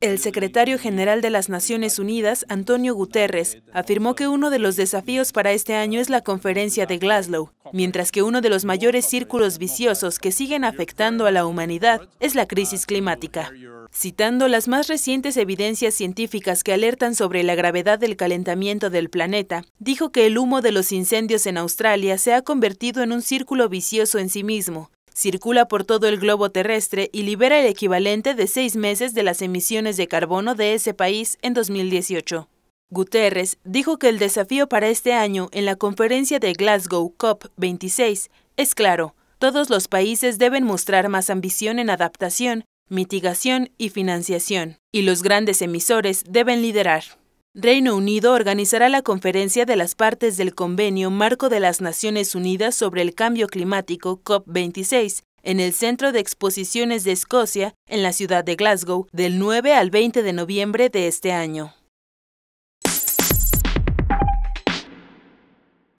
El secretario general de las Naciones Unidas, Antonio Guterres, afirmó que uno de los desafíos para este año es la conferencia de Glasgow, mientras que uno de los mayores círculos viciosos que siguen afectando a la humanidad es la crisis climática. Citando las más recientes evidencias científicas que alertan sobre la gravedad del calentamiento del planeta, dijo que el humo de los incendios en Australia se ha convertido en un círculo vicioso en sí mismo, circula por todo el globo terrestre y libera el equivalente de seis meses de las emisiones de carbono de ese país en 2018. Guterres dijo que el desafío para este año en la conferencia de Glasgow COP26 es claro, todos los países deben mostrar más ambición en adaptación, mitigación y financiación, y los grandes emisores deben liderar. Reino Unido organizará la conferencia de las partes del convenio Marco de las Naciones Unidas sobre el Cambio Climático COP26 en el Centro de Exposiciones de Escocia, en la ciudad de Glasgow, del 9 al 20 de noviembre de este año.